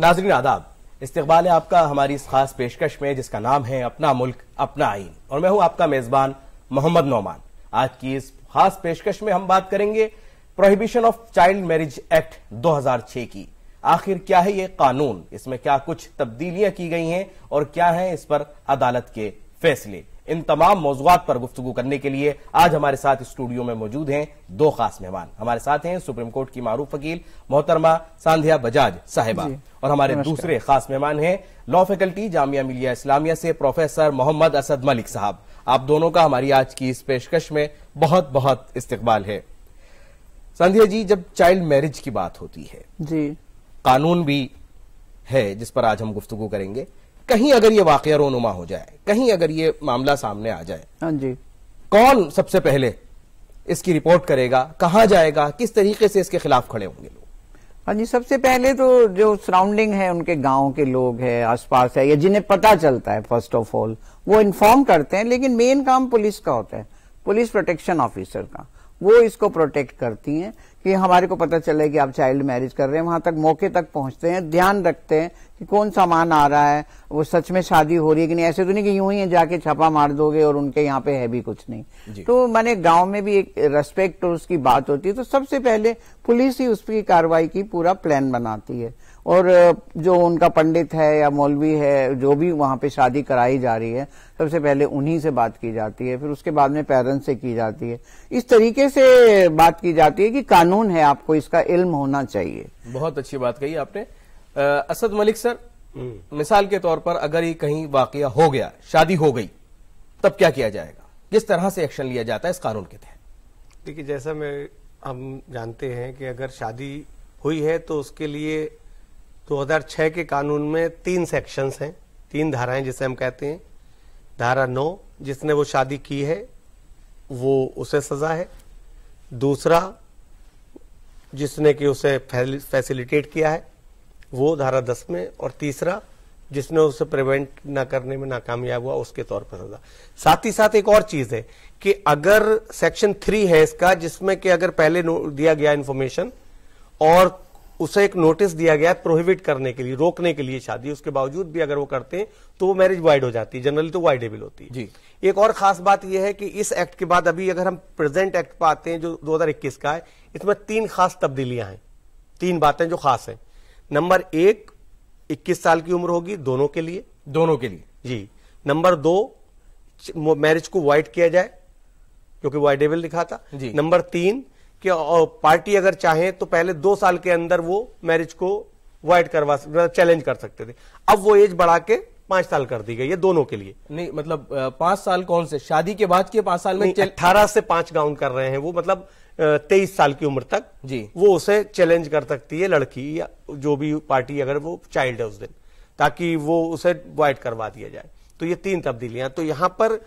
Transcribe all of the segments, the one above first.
नाजरीन आदाब इस्तबाल है आपका हमारी इस खास पेशकश में जिसका नाम है अपना मुल्क अपना आइन और मैं हूं आपका मेजबान मोहम्मद नौमान आज की इस खास पेशकश में हम बात करेंगे prohibition of child marriage act 2006 की आखिर क्या है ये कानून इसमें क्या कुछ तब्दीलियां की गई हैं और क्या है इस पर अदालत के फैसले इन तमाम मौजूद पर गुफ्तु करने के लिए आज हमारे साथ स्टूडियो में मौजूद हैं दो खास मेहमान हमारे साथ हैं सुप्रीम कोर्ट की मारूफ वकील मोहतरमा सांध्या बजाज साहेबा और हमारे दूसरे खास मेहमान हैं लॉ फैकल्टी जामिया मिलिया इस्लामिया से प्रोफेसर मोहम्मद असद मलिक साहब आप दोनों का हमारी आज की इस पेशकश में बहुत बहुत इस्तकबाल है संध्या जी जब चाइल्ड मैरिज की बात होती है जी कानून भी है जिस पर आज हम गुफ्तु करेंगे कहीं अगर ये वाक़ रोनुमा हो जाए कहीं अगर ये मामला सामने आ जाए हाँ जी कौन सबसे पहले इसकी रिपोर्ट करेगा कहाँ जाएगा किस तरीके से इसके खिलाफ खड़े होंगे लोग हाँ जी सबसे पहले तो जो सराउंडिंग है उनके गांव के लोग है आसपास है या जिन्हें पता चलता है फर्स्ट ऑफ ऑल वो इन्फॉर्म करते हैं लेकिन मेन काम पुलिस का होता है पुलिस प्रोटेक्शन ऑफिसर का वो इसको प्रोटेक्ट करती हैं कि हमारे को पता चले कि आप चाइल्ड मैरिज कर रहे हैं वहां तक मौके तक पहुंचते हैं ध्यान रखते हैं कि कौन सामान आ रहा है वो सच में शादी हो रही है कि नहीं ऐसे तो नहीं कि यूं ही जाके छापा मार दोगे और उनके यहाँ पे है भी कुछ नहीं तो मैंने गांव में भी एक रेस्पेक्ट और उसकी बात होती है तो सबसे पहले पुलिस ही उसकी कार्रवाई की पूरा प्लान बनाती है और जो उनका पंडित है या मौलवी है जो भी वहां पे शादी कराई जा रही है सबसे पहले उन्हीं से बात की जाती है फिर उसके बाद में पेरेंट्स से की जाती है इस तरीके से बात की जाती है कि कानून है आपको इसका इल्म होना चाहिए बहुत अच्छी बात कही आपने आ, असद मलिक सर हम्म। मिसाल के तौर पर अगर ये कहीं वाक हो गया शादी हो गई तब क्या किया जाएगा किस तरह से एक्शन लिया जाता है इस कानून के तहत देखिए जैसा मैं हम जानते हैं कि अगर शादी हुई है तो उसके लिए 2006 के कानून में तीन सेक्शंस हैं तीन धाराएं जिसे हम कहते हैं धारा नौ जिसने वो शादी की है वो उसे सजा है दूसरा जिसने कि उसे फैसिलिटेट किया है वो धारा दस में और तीसरा जिसने उसे प्रिवेंट ना करने में नाकामयाब हुआ उसके तौर पर सजा साथ ही साथ एक और चीज है कि अगर सेक्शन थ्री है इसका जिसमें कि अगर पहले दिया गया इन्फॉर्मेशन और उसे एक नोटिस दिया गया है प्रोहिबिट करने के लिए रोकने के लिए शादी उसके बावजूद भी अगर वो करते हैं तो वो मैरिज वाइड हो जाती है जनरली तो वाइडेबल होती है जी एक और खास बात यह है कि इस एक्ट के बाद अभी अगर हम प्रेजेंट एक्ट पर आते हैं जो 2021 का है इसमें तीन खास तब्दीलियां हैं तीन बातें जो खास है नंबर एक इक्कीस साल की उम्र होगी दोनों के लिए दोनों के लिए जी नंबर दो मैरिज को वाइड किया जाए क्योंकि वाइडेबल लिखा था नंबर तीन कि पार्टी अगर चाहे तो पहले दो साल के अंदर वो मैरिज को वाइड करवा मतलब चैलेंज कर सकते थे अब वो एज बढ़ा के पांच साल कर दी गई है दोनों के लिए नहीं मतलब पांच साल कौन से शादी के बाद के पांच साल में अठारह से पांच गाउन कर रहे हैं वो मतलब तेईस साल की उम्र तक जी वो उसे चैलेंज कर सकती है लड़की या जो भी पार्टी अगर वो चाइल्ड है उस दिन ताकि वो उसे वाइड करवा दिया जाए तो ये तीन तब्दीलियां तो यहां पर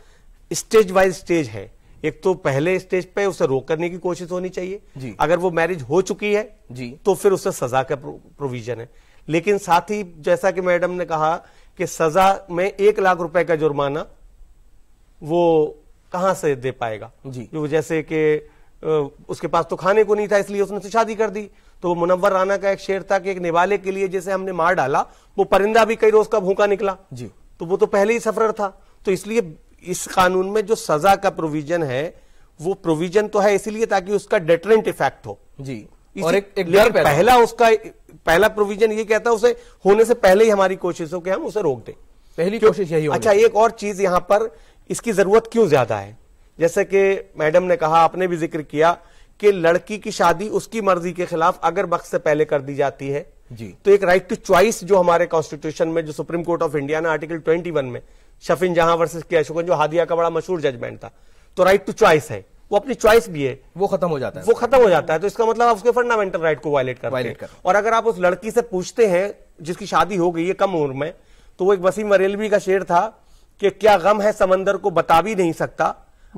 स्टेज वाइज स्टेज है एक तो पहले स्टेज पे उसे रोक करने की कोशिश होनी चाहिए अगर वो मैरिज हो चुकी है जी तो फिर उसे सजा का प्रोविजन है लेकिन साथ ही जैसा कि मैडम ने कहा कि सजा में एक लाख रुपए का जुर्माना वो कहां से दे पाएगा जी जो जैसे कि उसके पास तो खाने को नहीं था इसलिए उसने से शादी कर दी तो वो मुनव्वर राना का एक शेर था कि एक निवाले के लिए जैसे हमने मार डाला वो परिंदा भी कई रोज का भूखा निकला जी तो वो तो पहले ही सफर था तो इसलिए इस कानून में जो सजा का प्रोविजन है वो प्रोविजन तो है इसीलिए ताकि उसका डेटरेंट इफेक्ट हो जी और एक, एक पहला, पहला उसका पहला प्रोविजन ये कहता है उसे होने से पहले ही हमारी कोशिश हो कि हम उसे रोक दें पहली कोशिश यही अच्छा एक और चीज यहां पर इसकी जरूरत क्यों ज्यादा है जैसे कि मैडम ने कहा आपने भी जिक्र किया कि लड़की की शादी उसकी मर्जी के खिलाफ अगर वक्त से पहले कर दी जाती है जी तो एक राइट टू चॉइस जो हमारे कॉन्स्टिट्यूशन में जो सुप्रीम कोर्ट ऑफ इंडिया ने आर्टिकल 21 में शफिन जहां वर्सेस के अशोकन जो हादिया का बड़ा मशहूर जजमेंट था तो राइट टू चॉइस है वो अपनी चॉइस भी है वो खत्म हो जाता है वो खत्म हो जाता है तो इसका मतलब आप उसके फंडामेंटल राइट को वायलेट कर वायलेट कर और अगर आप उस लड़की से पूछते हैं जिसकी शादी हो गई है कम उम्र में तो वो एक वसीम बरेलवी का शेर था कि क्या गम है समंदर को बता भी नहीं सकता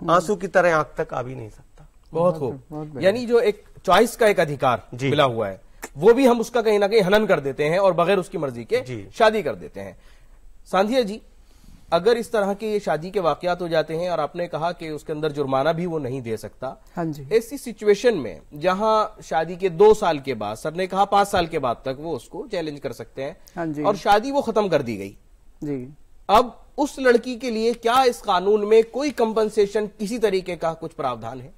आंसू की तरह आंख तक आ भी नहीं सकता बहुत खूब यानी जो एक चॉइस का एक अधिकार मिला हुआ है वो भी हम उसका कहीं ना कहीं हनन कर देते हैं और बगैर उसकी मर्जी के शादी कर देते हैं सांधिया जी अगर इस तरह के ये शादी के वाकत हो जाते हैं और आपने कहा कि उसके अंदर जुर्माना भी वो नहीं दे सकता हाँ जी ऐसी सिचुएशन में जहां शादी के दो साल के बाद सर ने कहा पांच साल के बाद तक वो उसको चैलेंज कर सकते हैं हाँ जी और शादी वो खत्म कर दी गई जी अब उस लड़की के लिए क्या इस कानून में कोई कंपनसेशन किसी तरीके का कुछ प्रावधान है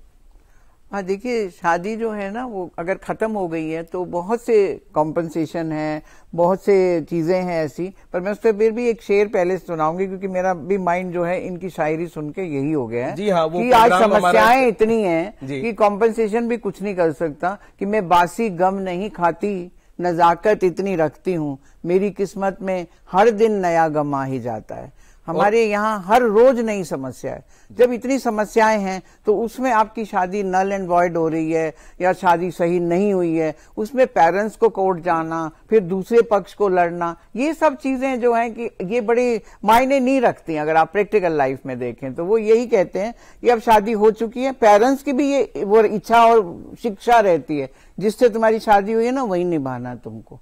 हाँ देखिए शादी जो है ना वो अगर ख़त्म हो गई है तो बहुत से कॉम्पनसेशन है बहुत से चीज़ें हैं ऐसी पर मैं उस पर फिर भी एक शेर पहले सुनाऊंगी क्योंकि मेरा भी माइंड जो है इनकी शायरी सुन के यही हो गया है जी हाँ, वो कि आज समस्याएं इतनी हैं कि कॉम्पनसेशन भी कुछ नहीं कर सकता कि मैं बासी गम नहीं खाती नज़ाकत इतनी रखती हूँ मेरी किस्मत में हर दिन नया गम आ ही जाता है हमारे यहाँ हर रोज नई समस्या है जब इतनी समस्याएं हैं तो उसमें आपकी शादी नल एंड वॉइड हो रही है या शादी सही नहीं हुई है उसमें पेरेंट्स को कोर्ट जाना फिर दूसरे पक्ष को लड़ना ये सब चीजें जो हैं कि ये बड़ी मायने नहीं रखती अगर आप प्रैक्टिकल लाइफ में देखें तो वो यही कहते हैं कि अब शादी हो चुकी है पेरेंट्स की भी ये वो इच्छा और शिक्षा रहती है जिससे तुम्हारी शादी हुई है ना वही निभाना तुमको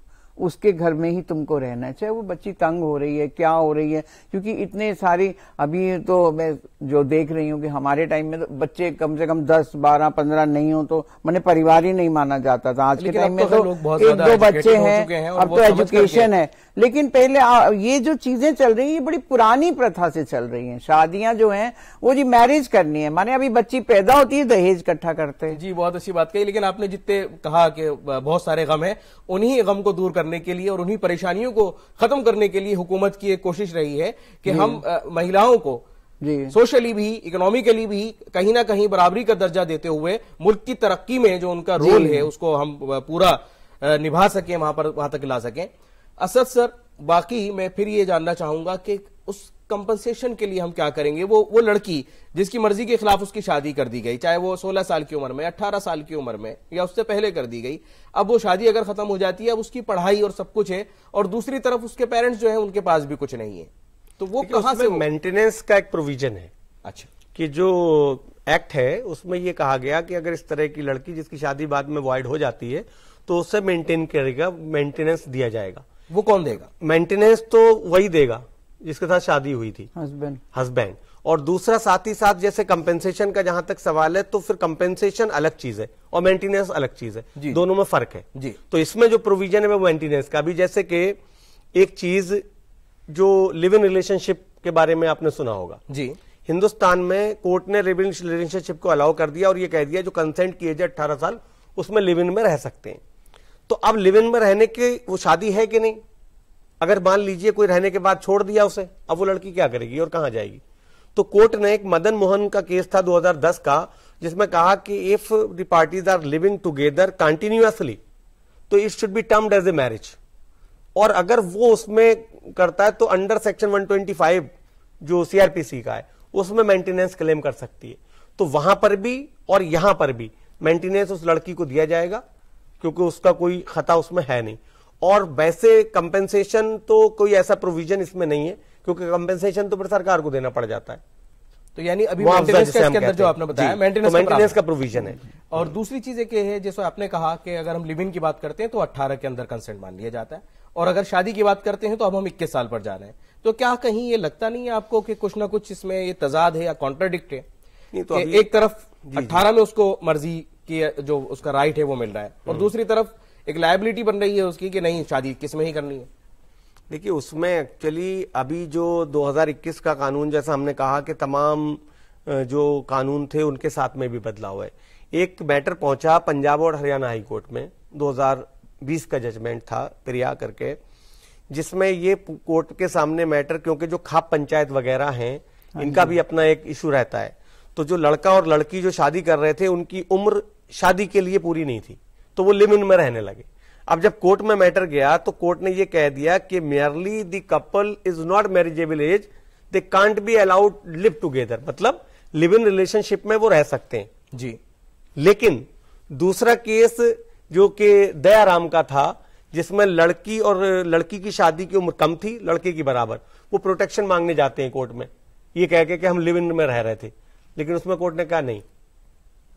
उसके घर में ही तुमको रहना चाहे वो बच्ची तंग हो रही है क्या हो रही है क्योंकि इतने सारे अभी तो मैं जो देख रही हूँ कि हमारे टाइम में तो बच्चे कम से कम दस बारह पंद्रह नहीं हो तो मैंने परिवार ही नहीं माना जाता था आज के टाइम तो में तो, तो एक दो बच्चे हैं, अब तो एजुकेशन है लेकिन पहले ये जो चीजें चल रही है ये बड़ी पुरानी प्रथा से चल रही है शादियां जो है वो जी मैरिज करनी है माने अभी बच्ची पैदा होती है दहेज इकट्ठा करते हैं जी बहुत अच्छी बात कही लेकिन आपने जितने कहा कि बहुत सारे गम है उन्हीं गम को दूर करना करने के लिए और उन्हीं परेशानियों को खत्म करने के लिए हुकूमत की एक कोशिश रही है कि हम महिलाओं को सोशली भी इकोनॉमिकली भी कहीं ना कहीं बराबरी का दर्जा देते हुए मुल्क की तरक्की में जो उनका रोल है उसको हम पूरा निभा सकें वहां पर वहां तक ला सकें असद सर बाकी मैं फिर ये जानना चाहूंगा कि उस कंपनसेशन के लिए हम क्या करेंगे वो वो लड़की जिसकी मर्जी के खिलाफ उसकी शादी कर दी गई चाहे वो सोलह साल की उम्र में अट्ठारह साल की उम्र में या उससे पहले कर दी गई अब वो शादी अगर खत्म हो जाती है अब उसकी पढ़ाई और सब कुछ है और दूसरी तरफ उसके पेरेंट्स जो है उनके पास भी कुछ नहीं है तो वो कहां से मेंटेनेंस का एक प्रोविजन है अच्छा कि जो एक्ट है उसमें यह कहा गया कि अगर इस तरह की लड़की जिसकी शादी बाद में वॉइड हो जाती है तो उससे मेंटेन करेगा मेंटेनेंस दिया जाएगा वो कौन देगा मेंटेनेंस तो वही देगा जिसके साथ शादी हुई थी हस्बैंड हस्बैंड और दूसरा साथ ही साथ जैसे कंपेंसेशन का जहां तक सवाल है तो फिर कंपेंसेशन अलग चीज है और मेंटेनेंस अलग चीज है दोनों में फर्क है जी तो इसमें जो प्रोविजन है वो मेंटेनेंस का भी जैसे कि एक चीज जो लिव इन रिलेशनशिप के बारे में आपने सुना होगा जी हिंदुस्तान में कोर्ट ने लिव इन रिलेशनशिप को अलाउ कर दिया और ये कह दिया जो कंसेंट की एज है अट्ठारह साल उसमें लिव इन में रह सकते हैं तो अब लिव इन में रहने की वो शादी है कि नहीं अगर मान लीजिए कोई रहने के बाद छोड़ दिया उसे अब वो लड़की क्या करेगी और कहा जाएगी तो कोर्ट ने एक मदन मोहन का केस था 2010 का जिसमें कहा कि if the parties are living together continuously तो it should be termed as a marriage और अगर वो उसमें करता है तो अंडर सेक्शन 125 जो सीआरपीसी का है उसमें मेंटेनेंस क्लेम कर सकती है तो वहां पर भी और यहां पर भी मेंटेनेंस उस लड़की को दिया जाएगा क्योंकि उसका कोई खता उसमें है नहीं और वैसे कंपेंसेशन तो कोई ऐसा प्रोविजन इसमें नहीं है क्योंकि कंपेंसेशन तो फिर सरकार को देना पड़ जाता है तो यानी अभी मेंटेनेंस के अंदर जो आपने बताया मेंटेनेंस तो मेंटेनेंस का प्रोविजन है और दूसरी चीज एक है जैसे आपने कहा कि अगर हम लिविंग की बात करते हैं तो अट्ठारह के अंदर कंसेंट मान लिया जाता है और अगर शादी की बात करते हैं तो अब हम इक्कीस साल पर जा रहे हैं तो क्या कहीं ये लगता नहीं है आपको कि कुछ ना कुछ इसमें ये तजाद है या कॉन्ट्राडिक्ट है नहीं तो एक तरफ अट्ठारह में उसको मर्जी की जो उसका राइट है वो मिल रहा है और हम्म। दूसरी तरफ एक लाइबिलिटी बन रही है उसकी कि नहीं शादी किस में ही करनी है देखिए उसमें एक्चुअली अभी जो 2021 का कानून जैसा हमने कहा कि तमाम जो कानून थे उनके साथ में भी बदलाव है एक मैटर पहुंचा पंजाब और हरियाणा हाईकोर्ट में 2020 का जजमेंट था प्रिया करके जिसमें ये कोर्ट के सामने मैटर क्योंकि जो खाप पंचायत वगैरह हैं हाँ इनका भी अपना एक इशू रहता है तो जो लड़का और लड़की जो शादी कर रहे थे उनकी उम्र शादी के लिए पूरी नहीं थी तो वो लिमिन में रहने लगे अब जब कोर्ट में मैटर गया तो कोर्ट ने ये कह दिया कि merely the couple is not marriageable age they can't be allowed live together मतलब लिव इन रिलेशनशिप में वो रह सकते हैं जी लेकिन दूसरा केस जो कि दयाराम का था जिसमें लड़की और लड़की की शादी की उम्र कम थी लड़के की बराबर वो प्रोटेक्शन मांगने जाते हैं कोर्ट में ये कह के कि हम लिव इन में रह रहे थे लेकिन उसमें कोर्ट ने कहा नहीं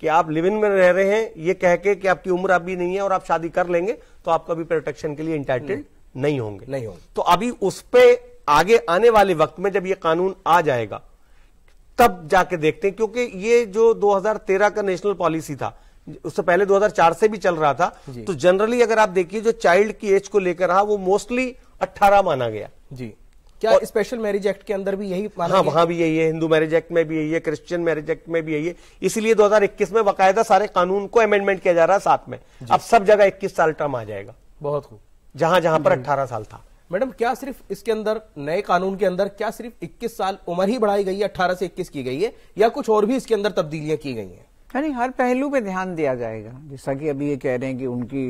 कि आप लिव इन में रह रहे हैं ये कह के कि आपकी उम्र अभी नहीं है और आप शादी कर लेंगे तो आप कभी प्रोटेक्शन के लिए इंटाइटेड हम्म। नहीं होंगे नहीं होंगे तो अभी उस पर आगे आने वाले वक्त में जब ये कानून आ जाएगा तब जाके देखते हैं क्योंकि ये जो 2013 का नेशनल पॉलिसी था उससे पहले 2004 से भी चल रहा था तो जनरली अगर आप देखिए जो चाइल्ड की एज को लेकर रहा वो मोस्टली 18 माना गया जी क्या स्पेशल मैरिज एक्ट के अंदर भी यही हाँ वहां भी यही है हिंदू मैरिज एक्ट में भी यही है क्रिश्चियन मैरिज एक्ट में भी यही है इसीलिए 2021 में बाकायदा सारे कानून को अमेंडमेंट किया जा रहा है साथ में अब सब जगह 21 साल टर्म आ जाएगा बहुत खूब जहां जहां पर 18 साल था मैडम क्या सिर्फ इसके अंदर नए कानून के अंदर क्या सिर्फ इक्कीस साल उम्र ही बढ़ाई गई है अट्ठारह से इक्कीस की गई है या कुछ और भी इसके अंदर तब्दीलियां की गई हैं यानी हर पहलू पे ध्यान दिया जाएगा जैसा कि अभी ये कह रहे हैं कि उनकी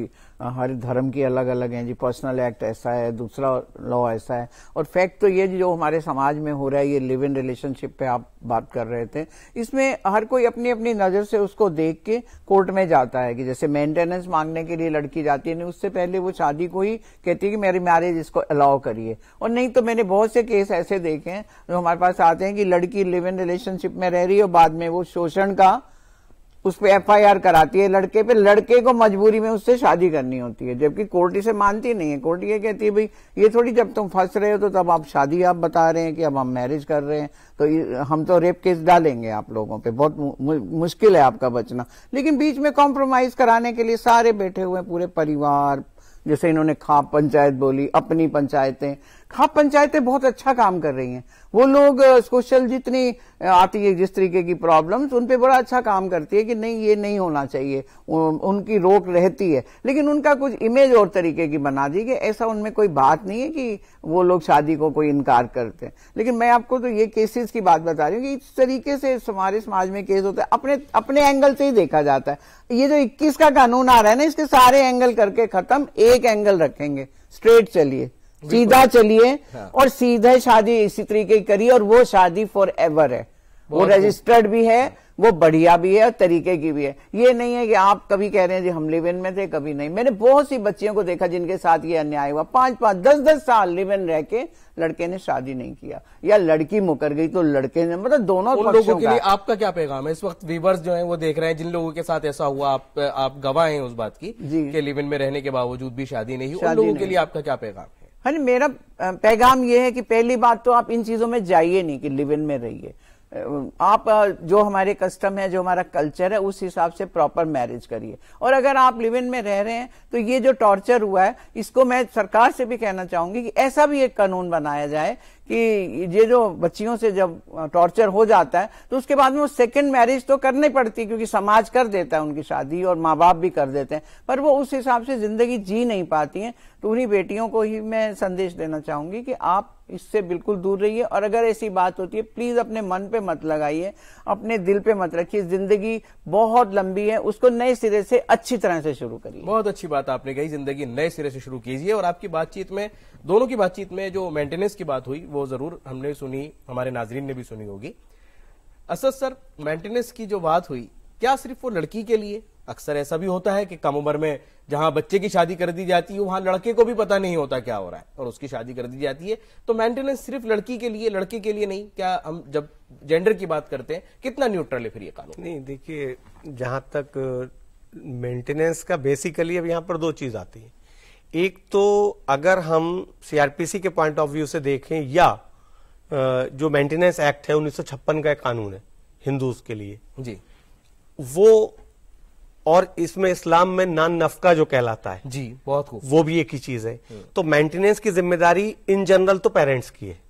हर धर्म की अलग अलग है जी पर्सनल एक्ट ऐसा है दूसरा लॉ ऐसा है और फैक्ट तो ये जो हमारे समाज में हो रहा है ये लिव इन रिलेशनशिप पे आप बात कर रहे थे इसमें हर कोई अपनी अपनी नज़र से उसको देख के कोर्ट में जाता है कि जैसे मेंटेनेंस मांगने के लिए लड़की जाती है नहीं उससे पहले वो शादी को ही कहती है कि मेरी मैरिज इसको अलाउ करिए और नहीं तो मैंने बहुत से केस ऐसे देखे हैं जो हमारे पास आते हैं कि लड़की लिव इन रिलेशनशिप में रह रही है और बाद में वो शोषण का उस पर एफ कराती है लड़के पे लड़के को मजबूरी में उससे शादी करनी होती है जबकि कोर्ट इसे मानती नहीं है कोर्ट ये कहती है भाई ये थोड़ी जब तुम फंस रहे हो तो तब आप शादी आप बता रहे हैं कि अब हम मैरिज कर रहे हैं तो हम तो रेप केस डालेंगे आप लोगों पे बहुत मु, मुश्किल है आपका बचना लेकिन बीच में कॉम्प्रोमाइज कराने के लिए सारे बैठे हुए पूरे परिवार जैसे इन्होंने खाप पंचायत बोली अपनी पंचायतें हाँ पंचायतें बहुत अच्छा काम कर रही हैं वो लोग सोशल जितनी आती है जिस तरीके की प्रॉब्लम्स उन पे बड़ा अच्छा काम करती है कि नहीं ये नहीं होना चाहिए उनकी रोक रहती है लेकिन उनका कुछ इमेज और तरीके की बना दी कि ऐसा उनमें कोई बात नहीं है कि वो लोग शादी को कोई इनकार करते हैं लेकिन मैं आपको तो ये केसेस की बात बता रही हूँ कि इस तरीके से हमारे समाज में केस होता है अपने अपने एंगल से ही देखा जाता है ये जो इक्कीस का कानून आ रहा है ना इसके सारे एंगल करके खत्म एक एंगल रखेंगे स्ट्रेट चलिए सीधा चलिए हाँ। और सीधे शादी इसी तरीके करिए और वो शादी फॉर एवर है वो रजिस्टर्ड भी है वो बढ़िया भी है और तरीके की भी है ये नहीं है कि आप कभी कह रहे हैं जी हम लिवन में थे कभी नहीं मैंने बहुत सी बच्चियों को देखा जिनके साथ ये अन्याय हुआ पांच पांच दस दस साल लिवन रह के लड़के ने शादी नहीं किया या लड़की मुकर गई तो लड़के ने मतलब दोनों उन लोगों के लिए आपका क्या पैगाम है इस वक्त वीवर्स जो है वो देख रहे हैं जिन लोगों के साथ ऐसा हुआ आप आप गवाह हैं उस बात की कि में रहने के बावजूद भी शादी नहीं उन लोगों के लिए आपका क्या पैगाम है मेरा पैगाम ये है कि पहली बात तो आप इन चीजों में जाइए नहीं कि लिव इन में रहिए आप जो हमारे कस्टम है जो हमारा कल्चर है उस हिसाब से प्रॉपर मैरिज करिए और अगर आप लिव इन में रह रहे हैं तो ये जो टॉर्चर हुआ है इसको मैं सरकार से भी कहना चाहूंगी कि ऐसा भी एक कानून बनाया जाए कि ये जो बच्चियों से जब टॉर्चर हो जाता है तो उसके बाद में वो सेकेंड मैरिज तो करनी पड़ती है क्योंकि समाज कर देता है उनकी शादी और माँ बाप भी कर देते हैं पर वो उस हिसाब से जिंदगी जी नहीं पाती हैं तो उन्हीं बेटियों को ही मैं संदेश देना चाहूंगी कि आप इससे बिल्कुल दूर रहिए और अगर ऐसी बात होती है प्लीज अपने मन पे मत लगाइए अपने दिल पे मत रखिए जिंदगी बहुत लंबी है उसको नए सिरे से अच्छी तरह से शुरू करिए बहुत अच्छी बात आपने कही जिंदगी नए सिरे से शुरू कीजिए और आपकी बातचीत में दोनों की बातचीत में जो मेंटेनेंस की बात हुई वो जरूर हमने सुनी हमारे नाजरीन ने भी सुनी होगी असद सर मेंटेनेंस की जो बात हुई क्या सिर्फ वो लड़की के लिए अक्सर ऐसा भी होता है कि कम उम्र में जहां बच्चे की शादी कर दी जाती है वहां लड़के को भी पता नहीं होता क्या हो रहा है और उसकी शादी कर दी जाती है तो मेंटेनेंस सिर्फ लड़की के लिए लड़के के लिए नहीं क्या हम जब जेंडर की बात करते हैं कितना न्यूट्रल है फिर ये कानून नहीं देखिए जहां तक मेंटेनेंस का बेसिकली अब यहां पर दो चीज आती है एक तो अगर हम सीआरपीसी के पॉइंट ऑफ व्यू से देखें या जो मेंटेनेंस एक्ट है उन्नीस का एक कानून है हिंदूज के लिए जी वो और इसमें इस्लाम में नान नफका जो कहलाता है जी बहुत खूब वो भी एक ही चीज है हम्म। तो मेंटेनेंस की जिम्मेदारी इन जनरल तो पेरेंट्स की है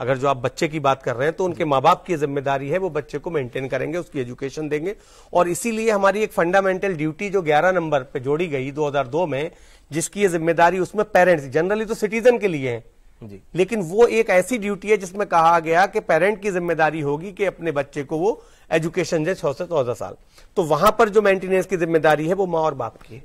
अगर जो आप बच्चे की बात कर रहे हैं तो उनके हम्म। माँ बाप की जिम्मेदारी है वो बच्चे को मेंटेन करेंगे उसकी एजुकेशन देंगे और इसीलिए हमारी एक फंडामेंटल ड्यूटी जो 11 नंबर पे जोड़ी गई 2002 में जिसकी ये जिम्मेदारी उसमें पेरेंट्स जनरली तो सिटीजन के लिए है जी। लेकिन वो एक ऐसी ड्यूटी है जिसमें कहा गया कि पेरेंट की जिम्मेदारी होगी कि अपने बच्चे को वो एजुकेशन है सौ से चौदह साल तो वहां पर जो मेंटेनेंस की जिम्मेदारी है वो माँ और बाप की है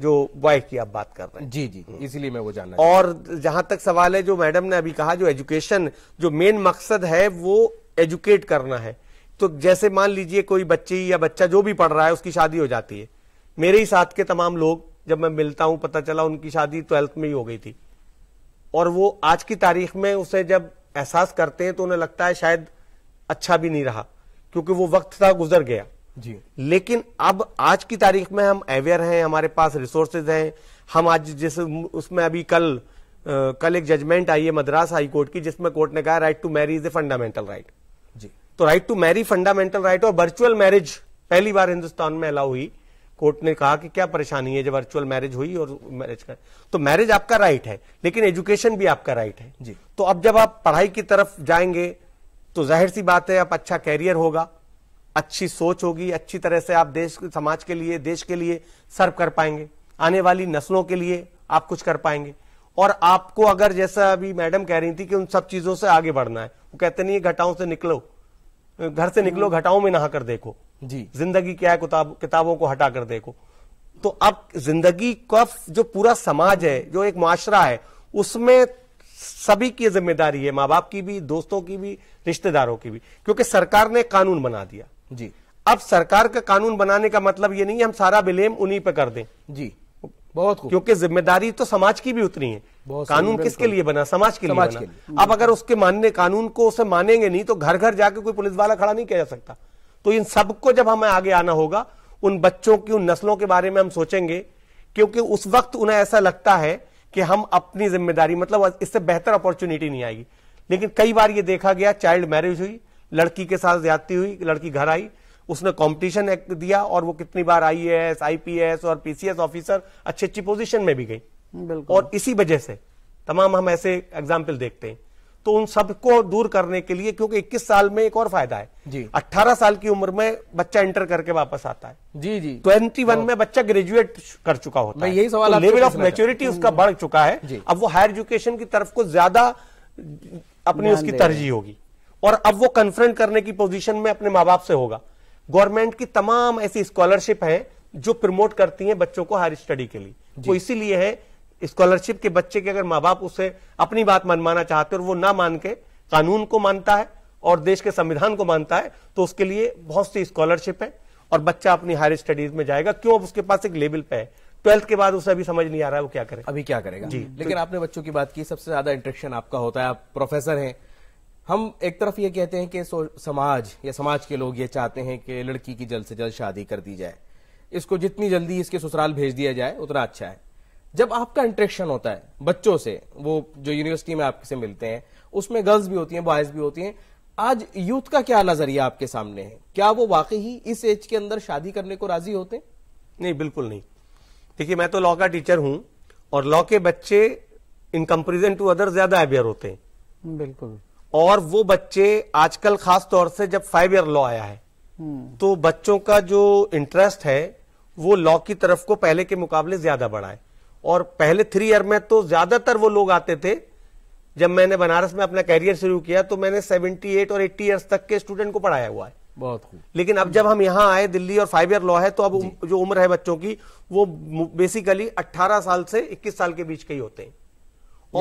जो वाइफ की आप बात कर रहे हैं जी जी इसीलिए मैं वो जानना और जहां तक सवाल है जो मैडम ने अभी कहा जो एजुकेशन जो मेन मकसद है वो एजुकेट करना है तो जैसे मान लीजिए कोई बच्ची या बच्चा जो भी पढ़ रहा है उसकी शादी हो जाती है मेरे ही साथ के तमाम लोग जब मैं मिलता हूं पता चला उनकी शादी ट्वेल्थ में ही हो गई थी और वो आज की तारीख में उसे जब एहसास करते हैं तो उन्हें लगता है शायद अच्छा भी नहीं रहा क्योंकि वो वक्त था गुजर गया जी लेकिन अब आज की तारीख में हम अवेयर हैं हमारे पास रिसोर्सेज हैं हम आज जैसे उसमें अभी कल आ, कल एक जजमेंट आई है मद्रास हाई कोर्ट की जिसमें कोर्ट ने कहा right to marry is a fundamental right जी तो right to marry fundamental right और वर्चुअल मैरिज पहली बार हिंदुस्तान में अलाउ हुई कोर्ट ने कहा कि क्या परेशानी है जब वर्चुअल मैरिज हुई और मैरिज का तो मैरिज आपका राइट है लेकिन एजुकेशन भी आपका राइट है जी तो अब जब आप पढ़ाई की तरफ जाएंगे तो जाहिर सी बात है आप अच्छा कैरियर होगा अच्छी सोच होगी अच्छी तरह से आप देश समाज के लिए देश के लिए सर्व कर पाएंगे आने वाली नस्लों के लिए आप कुछ कर पाएंगे और आपको अगर जैसा अभी मैडम कह रही थी कि उन सब चीजों से आगे बढ़ना है वो कहते नहीं घटाओं से निकलो घर से निकलो हम्म। घटाओं में नहा कर देखो जी जिंदगी क्या है किताब किताबों को हटा कर देखो तो अब जिंदगी का जो पूरा समाज है जो एक माशरा है उसमें सभी की जिम्मेदारी है माँ बाप की भी दोस्तों की भी रिश्तेदारों की भी क्योंकि सरकार ने कानून बना दिया जी अब सरकार का कानून बनाने का मतलब ये नहीं है हम सारा बिलेम उन्हीं पे कर दें जी बहुत क्योंकि जिम्मेदारी तो समाज की भी उतनी है कानून किसके लिए बना समाज के समाज लिए बना लिए। अब अगर उसके मानने कानून को उसे मानेंगे नहीं तो घर घर जाके कोई पुलिस वाला खड़ा नहीं किया जा सकता तो इन सबको जब हमें आगे आना होगा उन बच्चों की उन नस्लों के बारे में हम सोचेंगे क्योंकि उस वक्त उन्हें ऐसा लगता है कि हम अपनी जिम्मेदारी मतलब इससे बेहतर अपॉर्चुनिटी नहीं आएगी लेकिन कई बार ये देखा गया चाइल्ड मैरिज हुई लड़की के साथ ज्यादती हुई लड़की घर आई उसने कॉम्पिटिशन दिया और वो कितनी बार आईएएस आईपीएस और पीसीएस ऑफिसर अच्छी अच्छी पोजिशन में भी गई और इसी वजह से तमाम हम ऐसे एग्जाम्पल देखते हैं तो उन सबको दूर करने के लिए क्योंकि 21 साल में एक और फायदा है जी 18 साल की उम्र में बच्चा एंटर करके वापस आता है जी जी 21 तो में बच्चा ग्रेजुएट कर चुका होता है यही सवाल तो लेवल ऑफ मेच्योरिटी उसका बढ़ चुका है अब वो हायर एजुकेशन की तरफ को ज्यादा अपनी उसकी तरजीह होगी और अब वो कन्फ्रंट करने की पोजिशन में अपने माँ बाप से होगा गवर्नमेंट की तमाम ऐसी स्कॉलरशिप है जो प्रमोट करती है बच्चों को हायर स्टडी के लिए वो तो इसीलिए है स्कॉलरशिप के बच्चे के अगर माँ बाप उसे अपनी बात मनमाना चाहते और वो ना मान के कानून को मानता है और देश के संविधान को मानता है तो उसके लिए बहुत सी स्कॉलरशिप है और बच्चा अपनी हायर स्टडीज में जाएगा क्यों अब उसके पास एक लेवल पे है ट्वेल्थ के बाद उसे अभी समझ नहीं आ रहा है वो क्या करे अभी क्या करेगा जी लेकिन आपने बच्चों की बात की सबसे ज्यादा इंट्रेक्शन आपका होता है आप प्रोफेसर हैं हम एक तरफ ये कहते हैं कि समाज या समाज के लोग ये चाहते हैं कि लड़की की जल्द से जल्द शादी कर दी जाए इसको जितनी जल्दी इसके ससुराल भेज दिया जाए उतना अच्छा है जब आपका इंट्रेक्शन होता है बच्चों से वो जो यूनिवर्सिटी में आपसे मिलते हैं उसमें गर्ल्स भी होती हैं बॉयज भी होती हैं आज यूथ का क्या नजरिया आपके सामने है क्या वो वाकई ही इस एज के अंदर शादी करने को राजी होते हैं नहीं बिल्कुल नहीं देखिए मैं तो लॉ का टीचर हूं और लॉ के बच्चे इन कंपेरिजन टू अदर ज्यादा अवेयर होते हैं बिल्कुल और वो बच्चे आजकल खास तौर से जब फाइव ईयर लॉ आया है हम्म। तो बच्चों का जो इंटरेस्ट है वो लॉ की तरफ को पहले के मुकाबले ज्यादा बढ़ा है और पहले थ्री ईयर में तो ज्यादातर वो लोग आते थे जब मैंने बनारस में अपना कैरियर शुरू किया तो मैंने 78 और 80 ईयर्स तक के स्टूडेंट को पढ़ाया हुआ है बहुत खूब लेकिन अब जब हम यहाँ आए दिल्ली और फाइव ईयर लॉ है तो अब जो उम्र है बच्चों की वो बेसिकली 18 साल से 21 साल के बीच के ही होते हैं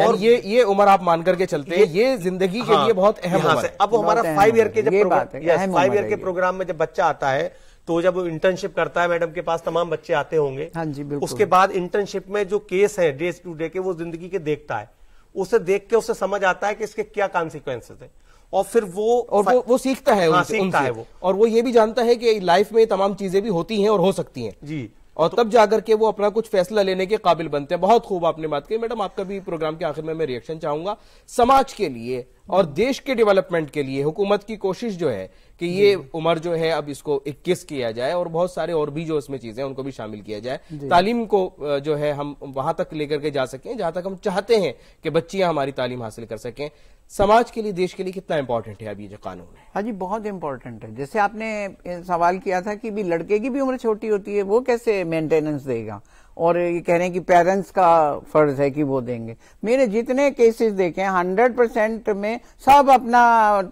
और ये ये उम्र आप मान करके चलते हैं ये, ये जिंदगी हाँ, के लिए बहुत अहम है अब हमारा फाइव ईयर के जब फाइव ईयर के प्रोग्राम में जब बच्चा आता है तो जब वो इंटर्नशिप करता है मैडम के पास तमाम बच्चे आते होंगे हाँ जी बिल्कुल उसके बाद इंटर्नशिप में जो केस है डे टू डे के वो जिंदगी के देखता है उसे देख के उसे समझ आता है कि इसके क्या कॉन्सिक्वेंसेस है और फिर वो और वो, वो सीखता है हाँ, सीखता है वो और वो ये भी जानता है कि लाइफ में तमाम चीजें भी होती हैं और हो सकती हैं जी और तो, तब जाकर के वो अपना कुछ फैसला लेने के काबिल बनते हैं बहुत खूब आपने बात की मैडम आपका भी प्रोग्राम के आखिर में मैं रिएक्शन चाहूंगा समाज के लिए और देश के डेवलपमेंट के लिए हुकूमत की कोशिश जो है कि ये उम्र जो है अब इसको 21 किया जाए और बहुत सारे और भी जो इसमें चीजें उनको भी शामिल किया जाए तालीम को जो है हम वहां तक लेकर के जा सकें जहां तक हम चाहते हैं कि बच्चियां हमारी तालीम हासिल कर सकें समाज के लिए देश के लिए कितना इंपॉर्टेंट है अब ये जो कानून है हाँ जी बहुत इंपॉर्टेंट है जैसे आपने सवाल किया था कि भी लड़के की भी उम्र छोटी होती है वो कैसे मेंटेनेंस देगा और ये कह रहे हैं कि पेरेंट्स का फर्ज है कि वो देंगे मेरे जितने केसेस देखे हैं हंड्रेड परसेंट में सब अपना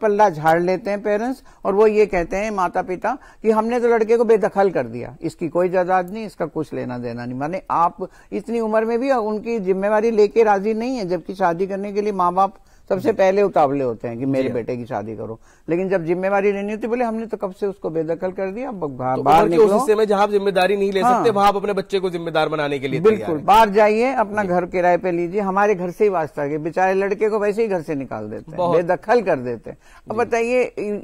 पल्ला झाड़ लेते हैं पेरेंट्स और वो ये कहते हैं माता पिता कि हमने तो लड़के को बेदखल कर दिया इसकी कोई जायदाद नहीं इसका कुछ लेना देना नहीं माने आप इतनी उम्र में भी उनकी जिम्मेवारी लेके राजी नहीं है जबकि शादी करने के लिए माँ बाप सबसे पहले उतावले होते हैं कि मेरे बेटे की शादी करो लेकिन जब जिम्मेवारी लेनी होती बोले हमने तो कब से उसको बेदखल कर दिया तो बाहर में जहां आप जिम्मेदारी नहीं ले हाँ। सकते वहां आप अपने बच्चे को जिम्मेदार बनाने के लिए बिल्कुल बाहर जाइए अपना घर किराए पे लीजिए हमारे घर से ही वास्ता के बेचारे लड़के को वैसे ही घर से निकाल देते हैं बेदखल कर देते हैं अब बताइए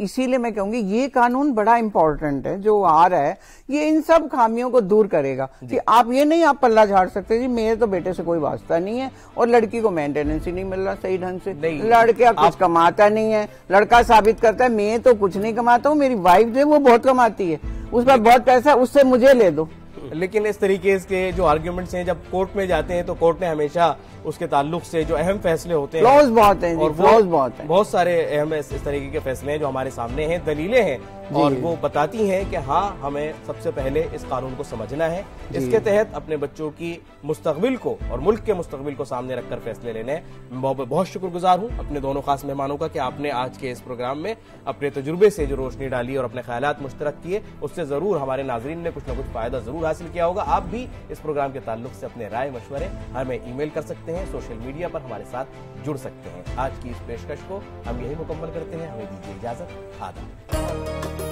इसीलिए मैं कहूंगी ये कानून बड़ा इंपॉर्टेंट है जो आ रहा है ये इन सब खामियों को दूर करेगा कि आप ये नहीं आप पल्ला झाड़ सकते जी मेरे तो बेटे से कोई वास्ता नहीं है और लड़की को मेंटेनेंस ही नहीं मिल रहा सही ढंग से नहीं लड़के कुछ कमाता नहीं है लड़का साबित करता है मैं तो कुछ नहीं कमाता हूँ मेरी वाइफ जो है वो बहुत कमाती है उस पर बहुत पैसा उससे मुझे ले दो लेकिन इस तरीके के जो आर्ग्यूमेंट्स हैं जब कोर्ट में जाते हैं तो कोर्ट ने हमेशा उसके ताल्लुक से जो अहम फैसले होते हैं बहुत हैं और बहुत बहुत हैं बहुत सारे अहम इस तरीके के फैसले हैं जो हमारे सामने हैं दलीलें हैं और वो बताती हैं कि हाँ हमें सबसे पहले इस कानून को समझना है इसके तहत अपने बच्चों की मुस्तबिल को और मुल्क के मुस्तबिल को सामने रखकर फैसले लेने बहुत शुक्र शुक्रगुजार हूँ अपने दोनों खास मेहमानों का कि आपने आज के इस प्रोग्राम में अपने तजुर्बे से जो रोशनी डाली और अपने ख्याल मुश्तरक किए उससे ज़रूर हमारे नाजरीन ने कुछ ना कुछ फ़ायदा ज़रूर हासिल किया होगा आप भी इस प्रोग्राम के ताल्लुक से अपने राय मशवरे हमें ई कर सकते हैं हैं सोशल मीडिया पर हमारे साथ जुड़ सकते हैं आज की इस पेशकश को हम यही मुकम्मल करते हैं हमें दीजिए इजाजत आदा